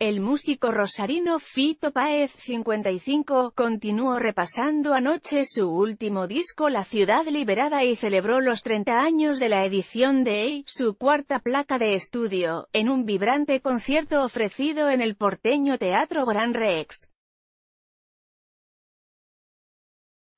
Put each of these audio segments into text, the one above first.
El músico rosarino Fito Paez, 55, continuó repasando anoche su último disco La Ciudad Liberada y celebró los 30 años de la edición de e! su cuarta placa de estudio, en un vibrante concierto ofrecido en el porteño Teatro Gran Rex.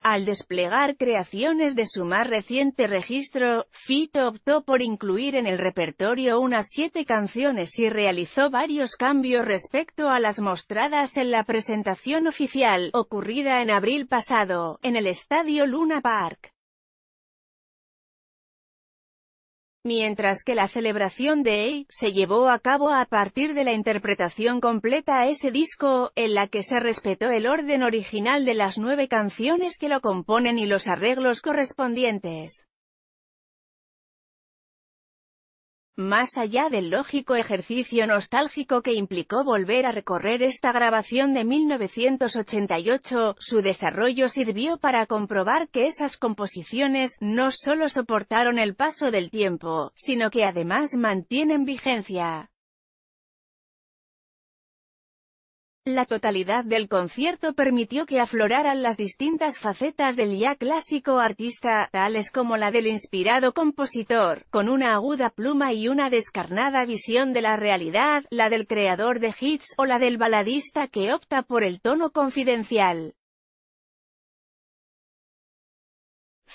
Al desplegar creaciones de su más reciente registro, Fito optó por incluir en el repertorio unas siete canciones y realizó varios cambios respecto a las mostradas en la presentación oficial, ocurrida en abril pasado, en el Estadio Luna Park. Mientras que la celebración de EI se llevó a cabo a partir de la interpretación completa a ese disco, en la que se respetó el orden original de las nueve canciones que lo componen y los arreglos correspondientes. más allá del lógico ejercicio nostálgico que implicó volver a recorrer esta grabación de 1988, su desarrollo sirvió para comprobar que esas composiciones, no solo soportaron el paso del tiempo, sino que además mantienen vigencia. La totalidad del concierto permitió que afloraran las distintas facetas del ya clásico artista, tales como la del inspirado compositor, con una aguda pluma y una descarnada visión de la realidad, la del creador de hits o la del baladista que opta por el tono confidencial.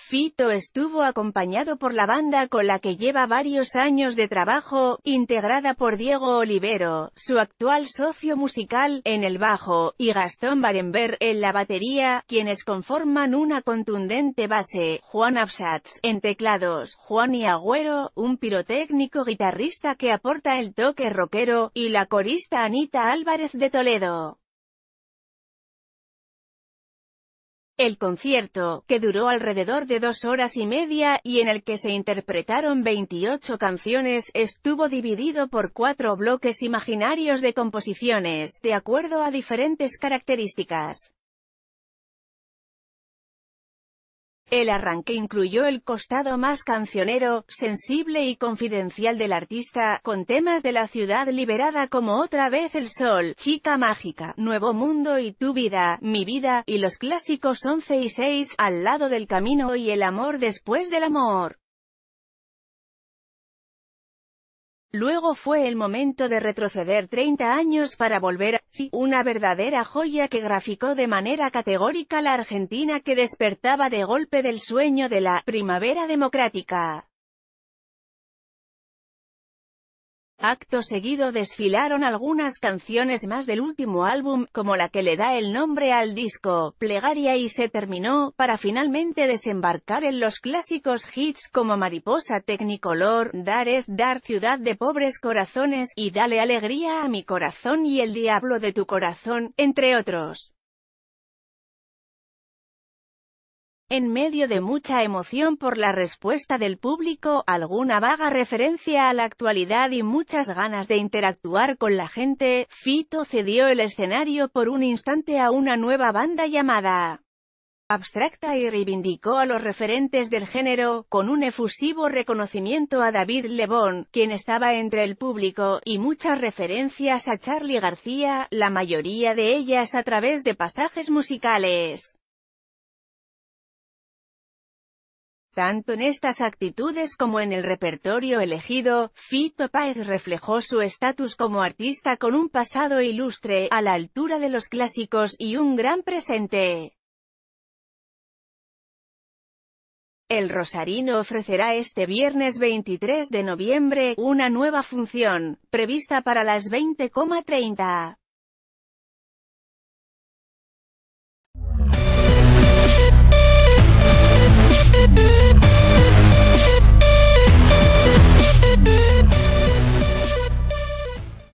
Fito estuvo acompañado por la banda con la que lleva varios años de trabajo, integrada por Diego Olivero, su actual socio musical, en el bajo, y Gastón Barenberg en la batería, quienes conforman una contundente base, Juan Absatz, en teclados, Juan y Agüero, un pirotécnico guitarrista que aporta el toque rockero, y la corista Anita Álvarez de Toledo. El concierto, que duró alrededor de dos horas y media, y en el que se interpretaron 28 canciones, estuvo dividido por cuatro bloques imaginarios de composiciones, de acuerdo a diferentes características. El arranque incluyó el costado más cancionero, sensible y confidencial del artista, con temas de la ciudad liberada como Otra vez el sol, Chica mágica, Nuevo mundo y Tu vida, Mi vida, y los clásicos 11 y 6, Al lado del camino y El amor después del amor. Luego fue el momento de retroceder 30 años para volver a, sí, una verdadera joya que graficó de manera categórica la Argentina que despertaba de golpe del sueño de la «primavera democrática». Acto seguido desfilaron algunas canciones más del último álbum, como la que le da el nombre al disco, Plegaria y se terminó, para finalmente desembarcar en los clásicos hits como Mariposa Tecnicolor, Dar es Dar Ciudad de Pobres Corazones, y Dale Alegría a mi Corazón y El Diablo de tu Corazón, entre otros. En medio de mucha emoción por la respuesta del público, alguna vaga referencia a la actualidad y muchas ganas de interactuar con la gente, Fito cedió el escenario por un instante a una nueva banda llamada Abstracta y reivindicó a los referentes del género, con un efusivo reconocimiento a David Lebón, quien estaba entre el público, y muchas referencias a Charlie García, la mayoría de ellas a través de pasajes musicales. Tanto en estas actitudes como en el repertorio elegido, Fito Páez reflejó su estatus como artista con un pasado ilustre, a la altura de los clásicos, y un gran presente. El Rosarino ofrecerá este viernes 23 de noviembre, una nueva función, prevista para las 20.30.